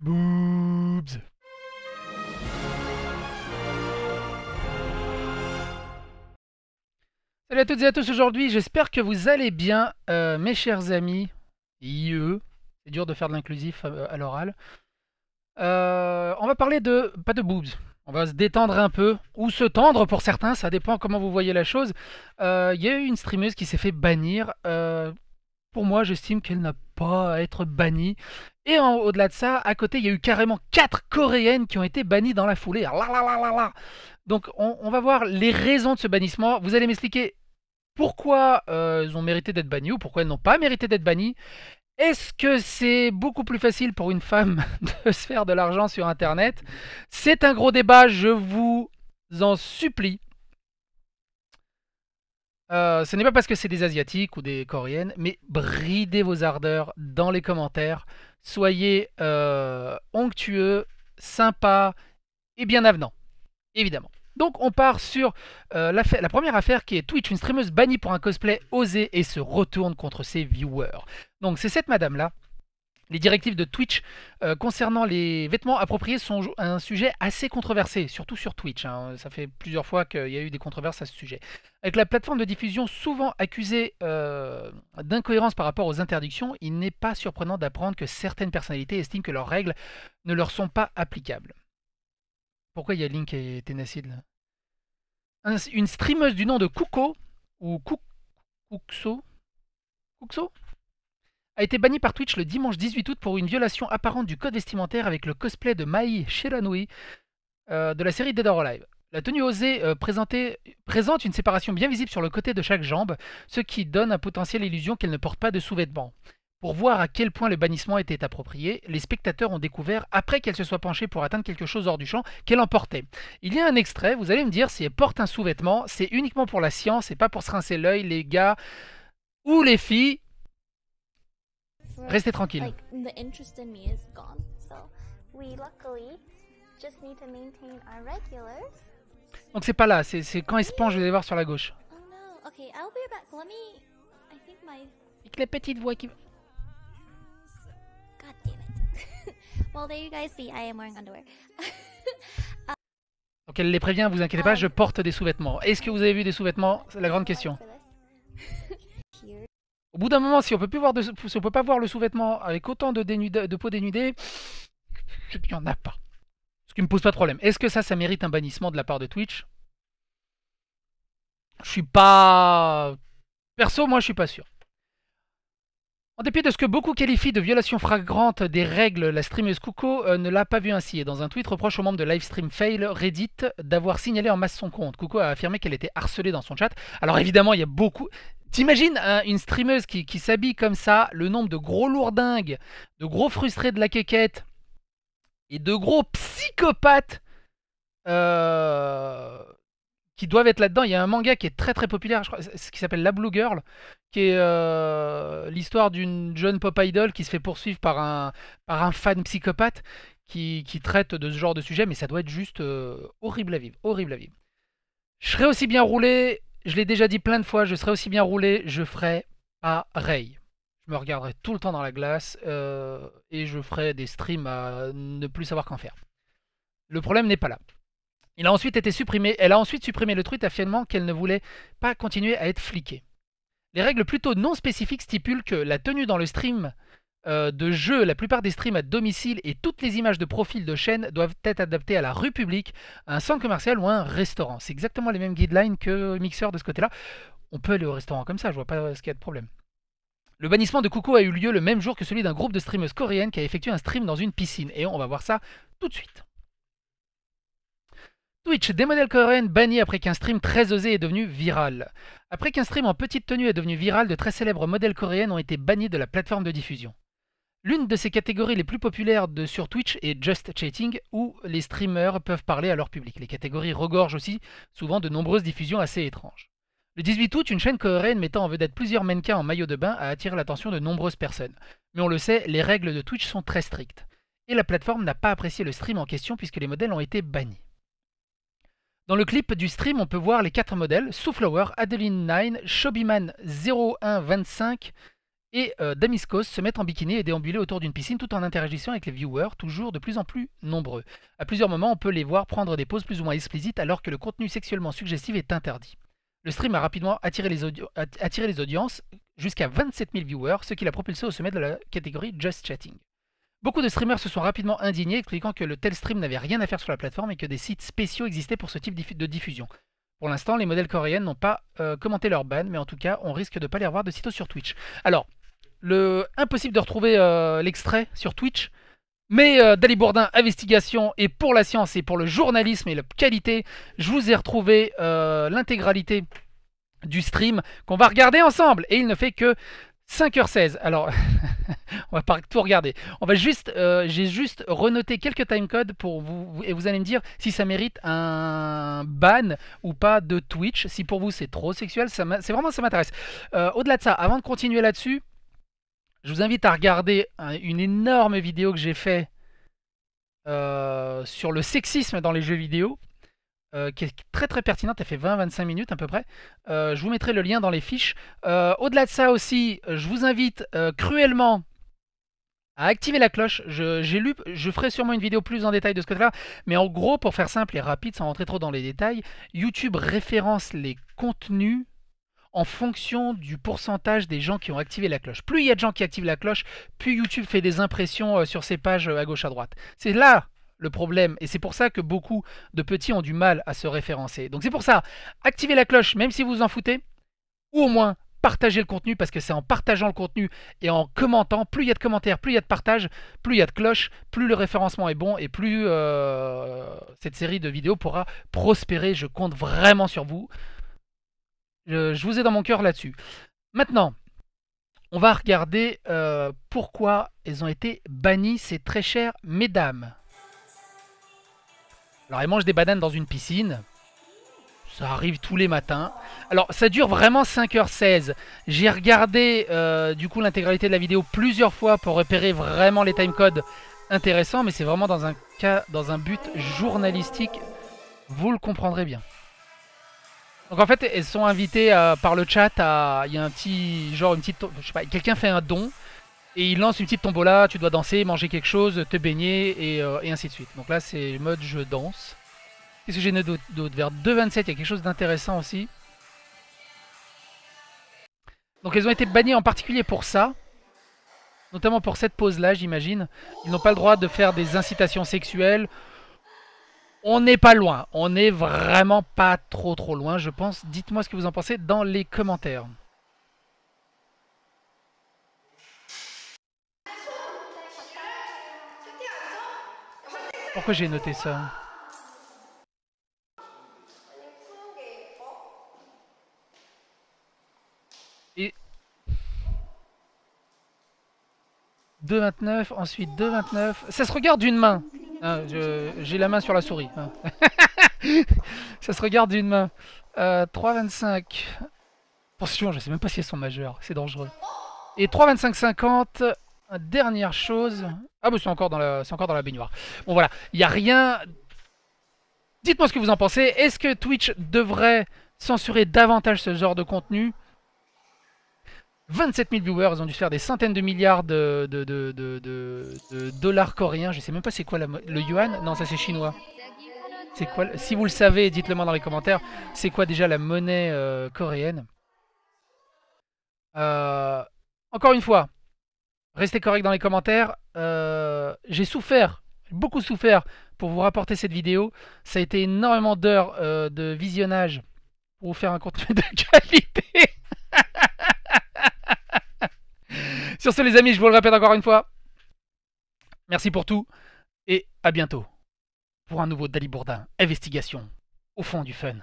Boobs. Salut à toutes et à tous aujourd'hui, j'espère que vous allez bien, euh, mes chers amis. IE, c'est dur de faire de l'inclusif euh, à, l'oral. Euh, on va parler de. pas de boobs. On va se détendre un peu, ou se tendre pour certains, ça dépend comment vous voyez la chose. Il y a eu une streameuse qui s'est fait bannir. pour moi, j'estime qu'elle n'a être banni. Et au-delà de ça, à côté, il y a eu carrément 4 coréennes qui ont été bannies dans la foulée. Alors, là, là, là, Donc on, va voir les raisons de ce bannissement. Vous allez m'expliquer pourquoi elles euh, ils ont mérité d'être bannies ou pourquoi elles n'ont pas mérité d'être bannies. Est-ce que c'est beaucoup plus facile pour une femme de se faire de l'argent sur Internet C'est un gros débat, je vous en supplie. Euh, ce n'est pas parce que c'est des Asiatiques ou des Coréennes, mais bridez vos ardeurs dans les commentaires. Soyez euh, onctueux, sympa et bien avenants, évidemment. Donc on part sur euh, la, la, première affaire qui est Twitch, une streameuse bannie pour un cosplay osé et se retourne contre ses viewers. Donc c'est cette madame-là les directives de Twitch euh, concernant les vêtements appropriés sont un sujet assez controversé, surtout sur Twitch. Hein. Ça fait plusieurs fois qu'il y a eu des controverses à ce sujet. Avec la plateforme de diffusion souvent accusée euh, d'incohérence par rapport aux interdictions, il n'est pas surprenant d'apprendre que certaines personnalités estiment que leurs règles ne leur sont pas applicables. Pourquoi il y a Link et Tenacid Une streameuse du nom de Kuko ou kuxo a été banni par Twitch le dimanche 18 août pour une violation apparente du code vestimentaire avec le cosplay de Mai Shiranui euh, de la série Dead or Alive. La tenue osée euh, présente une séparation bien visible sur le côté de chaque jambe, ce qui donne un potentiel illusion qu'elle ne porte pas de sous-vêtements. Pour voir à quel point le bannissement était approprié, les spectateurs ont découvert, après qu'elle se soit penchée pour atteindre quelque chose hors du champ, qu'elle en portait. Il y a un extrait, vous allez me dire si elle porte un sous-vêtement, c'est uniquement pour la science et pas pour se rincer l'œil, les gars ou les filles, Restez tranquille. Donc c'est pas là, c'est quand il se penche, je vais les voir sur la gauche. la petite voix qui... Donc elle les prévient, vous inquiétez pas, um, je porte des sous-vêtements. Est-ce que vous avez vu des sous-vêtements C'est la grande question. Au bout d'un moment, si on peut plus voir de, si on peut pas voir le sous-vêtement avec autant de, de peau dénudée, il n'y en a pas. Ce qui me pose pas de problème. Est-ce que ça, ça mérite un bannissement de la part de Twitch Je suis pas... Perso, moi, je suis pas sûr. En dépit de ce que beaucoup qualifient de violation fragrante des règles, la streameuse Kuko euh, ne l'a pas vu ainsi et dans un tweet reproche au membres de Livestream Fail Reddit d'avoir signalé en masse son compte. Kuko a affirmé qu'elle était harcelée dans son chat. Alors évidemment, il y a beaucoup... T'imagines hein, une streameuse qui, s'habille comme ça, le nombre de gros lourdingues, de gros frustrés de la quéquette et de gros psychopathes euh, qui doivent être là-dedans. Il y a un manga qui est très très populaire, je crois, qui s'appelle La Blue Girl, qui est euh, l'histoire d'une jeune pop idol qui se fait poursuivre par un, par un fan psychopathe qui, traite de ce genre de sujet, mais ça doit être juste euh, horrible à vivre, horrible à vivre. Je serais aussi bien roulé je l'ai déjà dit plein de fois, je serais aussi bien roulé, je ferais pareil. Je me regarderai tout le temps dans la glace euh, et je ferai des streams à ne plus savoir qu'en faire. Le problème n'est pas là. Il a ensuite été supprimé. Elle a ensuite supprimé le tweet affirmant qu'elle ne voulait pas continuer à être fliquée. Les règles plutôt non spécifiques stipulent que la tenue dans le stream euh, de jeu, la plupart des streams à domicile et toutes les images de profil de chaîne doivent être adaptées à la rue publique, un centre commercial ou un restaurant. C'est exactement les mêmes guidelines que Mixer de ce côté-là. On peut aller au restaurant comme ça, je vois pas ce qu'il y a de problème. Le bannissement de coucou a eu lieu le même jour que celui d'un groupe de streameuses coréennes qui a effectué un stream dans une piscine. Et on va voir ça tout de suite. Twitch, des modèles coréennes bannis après qu'un stream très osé est devenu viral. Après qu'un stream en petite tenue est devenu viral, de très célèbres modèles coréennes ont été bannis de la plateforme de diffusion. L'une de ces catégories les plus populaires de, sur Twitch est Just Chatting, où les streamers peuvent parler à leur public. Les catégories regorgent aussi souvent de nombreuses diffusions assez étranges. Le 18 août, une chaîne coréenne mettant en vedette plusieurs mannequins en maillot de bain a attiré l'attention de nombreuses personnes. Mais on le sait, les règles de Twitch sont très strictes. Et la plateforme n'a pas apprécié le stream en question puisque les modèles ont été bannis. Dans le clip du stream, on peut voir les quatre modèles, Souflower, Adeline 9, Shobiman 0125, et euh, Damiscos se mettent en bikini et déambuler autour d'une piscine tout en interagissant avec les viewers, toujours de plus en plus nombreux. À plusieurs moments, on peut les voir prendre des pauses plus ou moins explicites alors que le contenu sexuellement suggestif est interdit. Le stream a rapidement attiré les, les audiences jusqu'à 27 000 viewers, ce qui l'a propulsé au sommet de la catégorie Just Chatting. Beaucoup de streamers se sont rapidement indignés, expliquant que le tel stream n'avait rien à faire sur la plateforme et que des sites spéciaux existaient pour ce type de diffusion. Pour l'instant, les modèles coréennes n'ont pas euh, commenté leur ban, mais en tout cas, on risque de ne pas les revoir de sitôt sur Twitch. Alors, impossible de retrouver euh, l'extrait sur Twitch. Mais euh, Dali Bourdin, Investigation et pour la science et pour le journalisme et la qualité, je vous ai retrouvé euh, l'intégralité du stream qu'on va regarder ensemble. Et il ne fait que 5h16. Alors, on va pas tout regarder. On va juste, j'ai juste renoté quelques timecodes pour vous et vous allez me dire si ça mérite un ban ou pas de Twitch. Si pour vous c'est trop sexuel, c'est vraiment ça m'intéresse. au-delà de ça, avant de continuer là-dessus, je vous invite à regarder hein, une énorme vidéo que j'ai faite euh, sur le sexisme dans les jeux vidéo, euh, qui est très très pertinente, elle fait 20-25 minutes à peu près. Euh, je vous mettrai le lien dans les fiches. Au-delà de ça aussi, je vous invite cruellement à activer la cloche. Je, j'ai je ferai sûrement une vidéo plus en détail de ce côté-là, mais en gros, pour faire simple et rapide, sans rentrer trop dans les détails, YouTube référence les contenus en fonction du pourcentage des gens qui ont activé la cloche. Plus il y a de gens qui activent la cloche, plus YouTube fait des impressions euh, sur ses pages euh, à gauche à droite. C'est là le problème. Et c'est pour ça que beaucoup de petits ont du mal à se référencer. Donc c'est pour ça, activez la cloche, même si vous vous en foutez, ou au moins partagez le contenu, parce que c'est en partageant le contenu et en commentant, plus il y a de commentaires, plus il y a de partages, plus il y a de cloches, plus le référencement est bon et plus euh, cette série de vidéos pourra prospérer. Je compte vraiment sur vous. Je, vous ai dans mon cœur là-dessus. Maintenant, on va regarder euh, pourquoi elles ont été bannies, ces très chères mesdames. Alors, elles mangent des bananes dans une piscine. Ça arrive tous les matins. Alors, ça dure vraiment 5h16. J'ai regardé, euh, du coup, l'intégralité de la vidéo plusieurs fois pour repérer vraiment les timecodes intéressants, mais c'est vraiment dans un cas, dans un but journalistique. Vous le comprendrez bien. Donc en fait, elles sont invitées euh, par le chat à. Il y a un petit. Genre, une petite. Je sais pas, quelqu'un fait un don et il lance une petite tombola, tu dois danser, manger quelque chose, te baigner et, euh, ainsi de suite. Donc là, c'est mode je danse. Qu'est-ce que j'ai noté d'autre Vers 2.27, il y a quelque chose d'intéressant aussi. Donc elles ont été bannies en particulier pour ça. Notamment pour cette pause-là, j'imagine. Ils n'ont pas le droit de faire des incitations sexuelles on n'est pas loin, on n'est vraiment pas trop trop loin, je pense. Dites-moi ce que vous en pensez dans les commentaires. Pourquoi j'ai noté ça Et 2,29, ensuite 2,29. Ça se regarde d'une main ah, j'ai la main sur la souris. Ah. ça se regarde d'une main. 3,25. Euh, Attention, je sais même pas si elles sont majeures. C'est dangereux. Et 3,25,50. Dernière chose. Ah, bah, c'est encore, dans la... encore dans la baignoire. Bon, voilà. Il n'y a rien. Dites-moi ce que vous en pensez. Est-ce que Twitch devrait censurer davantage ce genre de contenu 27 000 viewers, ils ont dû se faire des centaines de milliards de, dollars coréens. Je sais même pas c'est quoi la, le yuan. Non, ça c'est chinois. C'est quoi Si vous le savez, dites-le moi dans les commentaires. C'est quoi déjà la monnaie euh, coréenne euh, Encore une fois, restez correct dans les commentaires. Euh, j'ai souffert, beaucoup souffert pour vous rapporter cette vidéo. Ça a été énormément d'heures de visionnage pour vous faire un contenu de qualité. sur les amis, je vous le répète encore une fois. Merci pour tout et à bientôt pour un nouveau Dalibourdin Investigation au fond du fun.